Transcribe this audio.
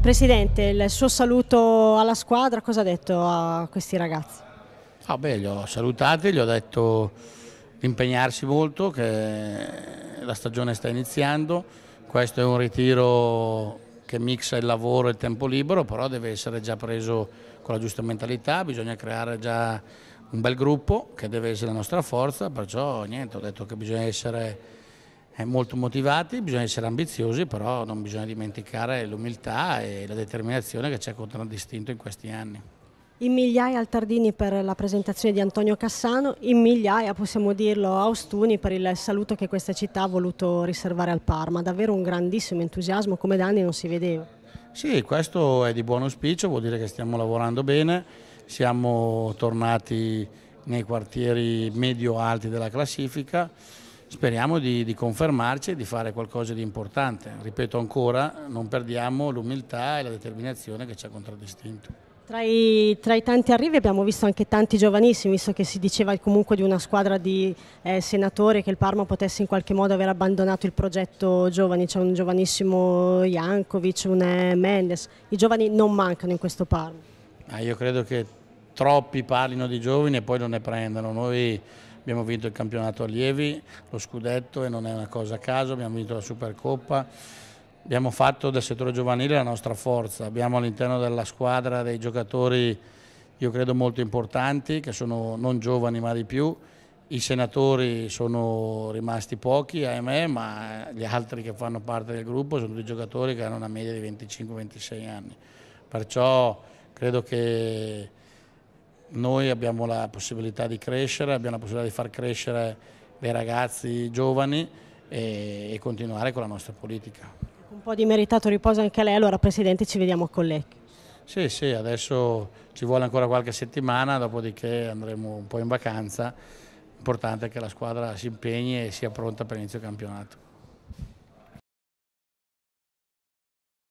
Presidente, il suo saluto alla squadra, cosa ha detto a questi ragazzi? Ah beh, li ho salutati, gli ho detto di impegnarsi molto, che la stagione sta iniziando, questo è un ritiro che mixa il lavoro e il tempo libero, però deve essere già preso con la giusta mentalità, bisogna creare già un bel gruppo che deve essere la nostra forza, perciò niente, ho detto che bisogna essere eh, molto motivati, bisogna essere ambiziosi, però non bisogna dimenticare l'umiltà e la determinazione che ci ha contraddistinto in questi anni. In migliaia al Tardini per la presentazione di Antonio Cassano, in migliaia possiamo dirlo a Ostuni per il saluto che questa città ha voluto riservare al Parma, davvero un grandissimo entusiasmo come da anni non si vedeva. Sì, questo è di buon auspicio, vuol dire che stiamo lavorando bene, siamo tornati nei quartieri medio-alti della classifica, speriamo di, di, confermarci e di fare qualcosa di importante. Ripeto ancora, non perdiamo l'umiltà e la determinazione che ci ha contraddistinto. Tra i, tra i, tanti arrivi abbiamo visto anche tanti giovanissimi, visto che si diceva comunque di una squadra di eh, senatori che il Parma potesse in qualche modo aver abbandonato il progetto giovani, c'è un giovanissimo Jankovic, un eh, Mendes, i giovani non mancano in questo Parma. Ah, io credo che troppi parlino di giovani e poi non ne prendano, noi abbiamo vinto il campionato allievi, lo scudetto e non è una cosa a caso, abbiamo vinto la Supercoppa, abbiamo fatto del settore giovanile la nostra forza, abbiamo all'interno della squadra dei giocatori io credo molto importanti, che sono non giovani ma di più, i senatori sono rimasti pochi, ahimè, ma gli altri che fanno parte del gruppo sono dei giocatori che hanno una media di 25-26 anni. Perciò credo che noi abbiamo la possibilità di crescere, abbiamo la possibilità di far crescere dei ragazzi giovani e, e continuare con la nostra politica. Un po' di meritato riposo anche a lei, allora Presidente ci vediamo con lei. Sì, sì, adesso ci vuole ancora qualche settimana, dopodiché andremo un po' in vacanza. L'importante è che la squadra si impegni e sia pronta per l'inizio campionato.